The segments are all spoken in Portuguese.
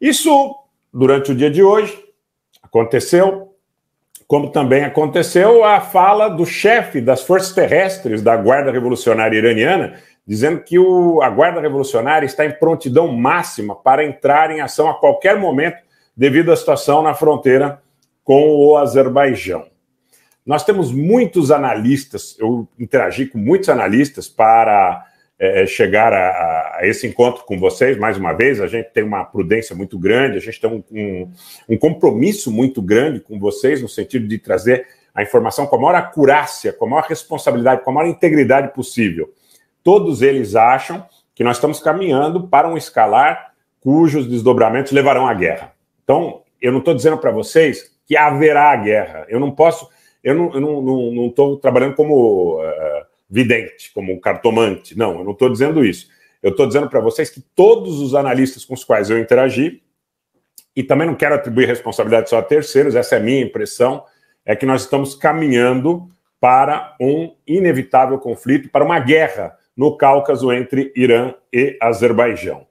Isso, durante o dia de hoje, aconteceu, como também aconteceu a fala do chefe das forças terrestres da Guarda Revolucionária Iraniana, dizendo que o, a Guarda Revolucionária está em prontidão máxima para entrar em ação a qualquer momento devido à situação na fronteira com o Azerbaijão. Nós temos muitos analistas, eu interagi com muitos analistas para é, é, chegar a, a, esse encontro com vocês, mais uma vez, a gente tem uma prudência muito grande, a gente tem um, um, um compromisso muito grande com vocês, no sentido de trazer a informação com a maior acurácia, com a maior responsabilidade, com a maior integridade possível. Todos eles acham que nós estamos caminhando para um escalar cujos desdobramentos levarão à guerra. Então, eu não estou dizendo para vocês que haverá guerra. Eu não posso, eu não estou não, não, não trabalhando como. Uh, vidente, como um cartomante. Não, eu não estou dizendo isso. Eu estou dizendo para vocês que todos os analistas com os quais eu interagi, e também não quero atribuir responsabilidade só a terceiros, essa é a minha impressão, é que nós estamos caminhando para um inevitável conflito, para uma guerra no Cáucaso entre Irã e Azerbaijão.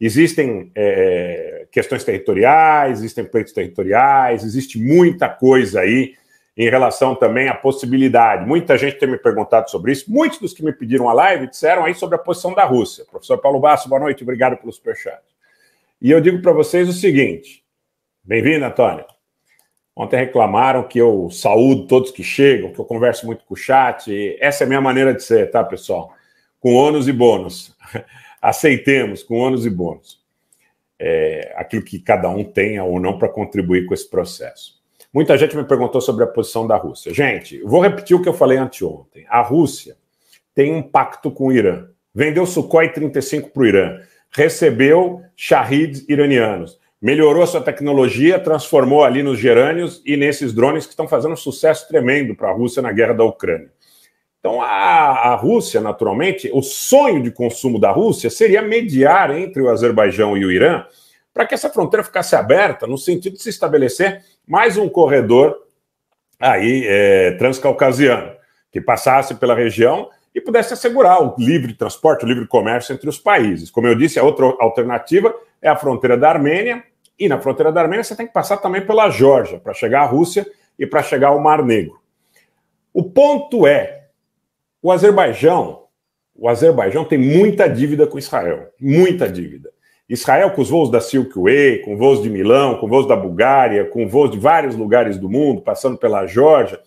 Existem é, é questões territoriais, existem pleitos territoriais, existe muita coisa aí em relação também à possibilidade. Muita gente tem me perguntado sobre isso, muitos dos que me pediram a live disseram aí sobre a posição da Rússia. Professor Paulo Basso, boa noite, obrigado pelo superchat. E eu digo para vocês o seguinte: bem-vindo, Antônio. Ontem reclamaram que eu saúdo todos que chegam, que eu converso muito com o chat. essa é a minha maneira de ser, tá, pessoal? Com ônus e bônus. Aceitemos, com ônus e bônus. É, aquilo que cada um tenha ou não para contribuir com esse processo. Muita gente me perguntou sobre a posição da Rússia. Gente, vou repetir o que eu falei anteontem. A Rússia tem um pacto com o Irã. Vendeu Sukhoi 35 para o Irã. Recebeu Shahids iranianos. Melhorou sua tecnologia, transformou ali nos gerânios e nesses drones que estão fazendo um sucesso tremendo para a Rússia na guerra da Ucrânia. Então, a, a, Rússia, naturalmente, o sonho de consumo da Rússia seria mediar entre o Azerbaijão e o Irã para que essa fronteira ficasse aberta no sentido de se estabelecer mais um corredor aí é, transcaucasiano que passasse pela região e pudesse assegurar o livre transporte, o livre comércio entre os países. Como eu disse, a outra alternativa é a fronteira da Armênia, e na fronteira da Armênia você tem que passar também pela Geórgia, para chegar à Rússia e para chegar ao Mar Negro. O ponto é, o Azerbaijão, o Azerbaijão tem muita dívida com Israel, muita dívida. Israel com os voos da Silk Way, com voos de Milão, com voos da Bulgária, com voos de vários lugares do mundo, passando pela Geórgia,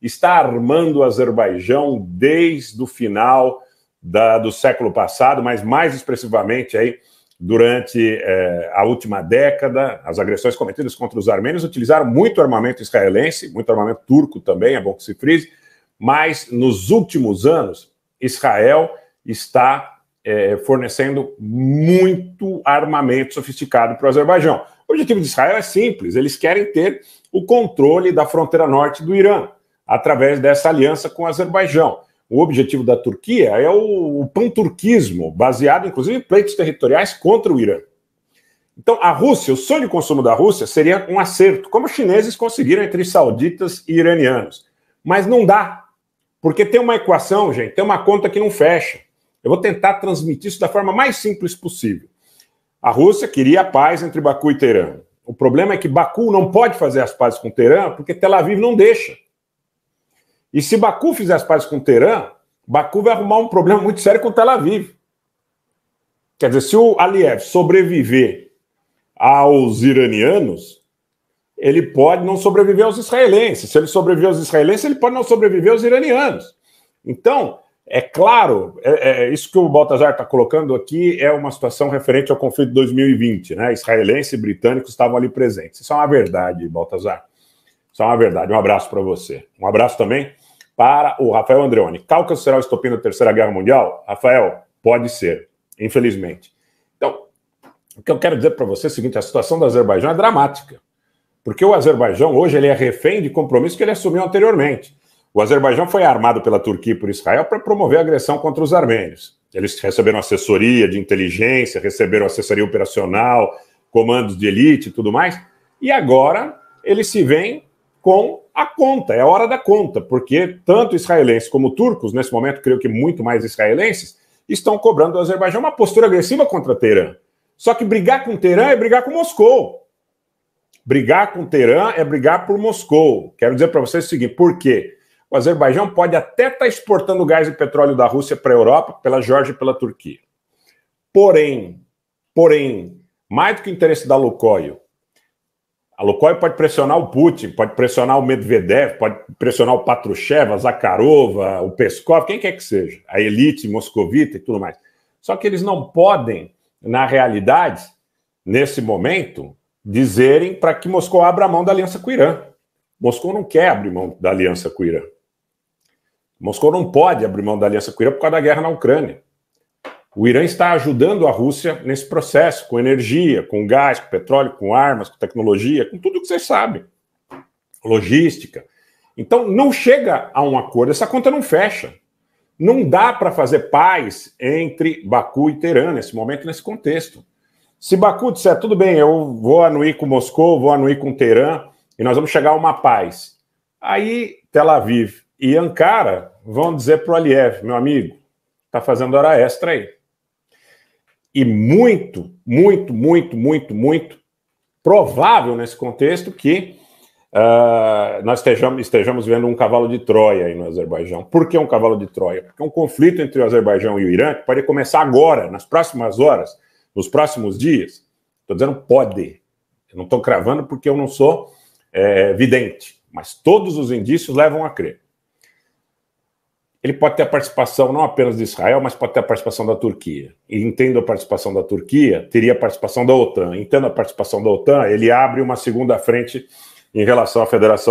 está armando o Azerbaijão desde o final da, do século passado, mas mais expressivamente aí durante eh, a última década. As agressões cometidas contra os armênios utilizaram muito armamento israelense, muito armamento turco também, é bom que se frise, mas nos últimos anos, Israel está é, fornecendo muito armamento sofisticado para o Azerbaijão. O objetivo de Israel é simples: eles querem ter o controle da fronteira norte do Irã, através dessa aliança com o Azerbaijão. O objetivo da Turquia é o, o panturquismo, baseado inclusive em pleitos territoriais contra o Irã. Então, a Rússia, o sonho de consumo da Rússia seria um acerto, como os chineses conseguiram entre sauditas e iranianos. Mas não dá, porque tem uma equação, gente, tem uma conta que não fecha. Eu vou tentar transmitir isso da forma mais simples possível. A Rússia queria a paz entre Baku e Teerã. O problema é que Baku não pode fazer as pazes com Teerã porque Tel Aviv não deixa. E se Baku fizer as pazes com Teerã, Baku vai arrumar um problema muito sério com Tel Aviv. Quer dizer, se o Aliyev sobreviver aos iranianos, ele pode não sobreviver aos israelenses. Se ele sobreviver aos israelenses, ele pode não sobreviver aos iranianos. Então, é claro, é, é isso que o Baltazar está colocando aqui é uma situação referente ao conflito de 2020, né? Israelense e britânico estavam ali presentes. Isso é uma verdade, Baltazar. Isso é uma verdade. Um abraço para você. Um abraço também para o Rafael Andreoni. Cáucaso será o estopim da Terceira Guerra Mundial? Rafael, pode ser, infelizmente. Então, o que eu quero dizer para você é o seguinte: a situação do Azerbaijão é dramática. Porque o Azerbaijão hoje ele é refém de compromisso que ele assumiu anteriormente. O Azerbaijão foi armado pela Turquia e por Israel para promover a agressão contra os armênios. Eles receberam assessoria de inteligência, receberam assessoria operacional, comandos de elite e tudo mais. E agora eles se veem com a conta, é a hora da conta, porque tanto israelenses como turcos, nesse momento, creio que muito mais israelenses, estão cobrando do Azerbaijão uma postura agressiva contra Teherã. Só que brigar com Teherã é brigar com Moscou. Brigar com Teherã é brigar por Moscou. Quero dizer para vocês o seguinte: por quê? o Azerbaijão pode até estar tá exportando gás e petróleo da Rússia para a Europa, pela Geórgia e pela Turquia. Porém, porém, mais do que o interesse da Lukoil, a Lukoil pode pressionar o Putin, pode pressionar o Medvedev, pode pressionar o Patrushev, a Zakharova, o Peskov, quem quer que seja, a elite moscovita e tudo mais. Só que eles não podem, na realidade, nesse momento, dizerem para que Moscou abra mão da aliança com o Irã. Moscou não quer abrir mão da aliança com o Irã. Moscou não pode abrir mão da aliança com o Irã por causa da guerra na Ucrânia. O Irã está ajudando a Rússia nesse processo, com energia, com gás, com petróleo, com armas, com tecnologia, com tudo que vocês sabem. Logística. Então, não chega a um acordo, essa conta não fecha. Não dá para fazer paz entre Baku e Teherã nesse momento, nesse contexto. Se Baku disser, tudo bem, eu vou anuir com Moscou, vou anuir com Teherã, e nós vamos chegar a uma paz. Aí Tel Aviv e Ankara vão dizer para o Aliev, meu amigo, está fazendo hora extra aí. E muito, muito, muito, muito, muito provável nesse contexto que uh, nós estejamos, estejamos vendo um cavalo de Troia aí no Azerbaijão. Por que um cavalo de Troia? Porque um conflito entre o Azerbaijão e o Irã que pode começar agora, nas próximas horas, nos próximos dias. Estou dizendo pode. Eu não estou cravando porque eu não sou é, vidente, mas todos os indícios levam a crer ele pode ter a participação não apenas de Israel, mas pode ter a participação da Turquia. E entendo a participação da Turquia, teria a participação da OTAN. Entendo a participação da OTAN, ele abre uma segunda frente em relação à Federação